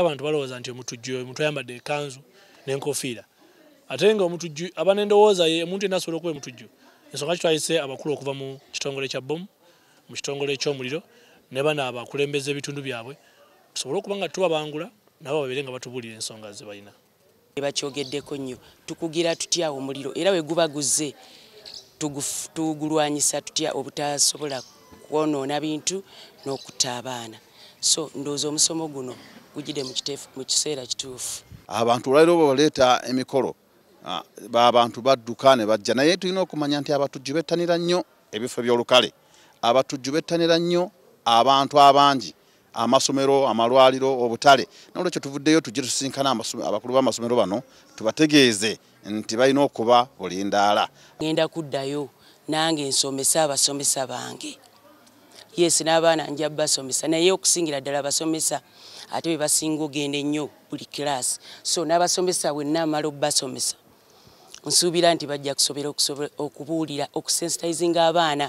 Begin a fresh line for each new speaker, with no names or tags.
abantu balowooza nti omutujju omuntu ayambadde ekanzu n'enkofiira ate nga omutujju abana endowooza ye omuntu yenna asobola okuba omutujju ensonga kitwayise abakulu okuva mu kitongole kya bomu mu kitongole ekyomuliro ne bana abakulembeza ebitundu byabwe tusobole okuba nga tubabangula nabo babeere nga batubuulira ensonga ze balina bakyogeddeko nnyo tukugira tutya
omuliro era we guba guzze tugulwanyisa tutya obutasobola kwonoona bintu n'okutta abaana so ndoozi omusomo guno gujide mu kiseera kituufu
abantu olwaliro bwe baleeta emikolo ah, baabantu badduka ne bajja naye tulina okumanya nti abatujju bettanira nnyo ebifo by'olukale abatujju bettanira nnyo abantu abangi amasomero amalwaliro obutale nolwekyo tuvuddeyo tujje tusinkana abakulu b'amasomero bano tubategeeze nti balina okuba bulindaala
genda kuddayo nange nsomesa abasomesa bange yesi n'abaana nja basomesa naye okusingira ddala basomesa ate bwe basinga ogenda ennyo buli kilaasi so n'abasomesa wenna amala obbasomesa nsuubira nti bajja kusobera okubuulira okusensitizinga abaana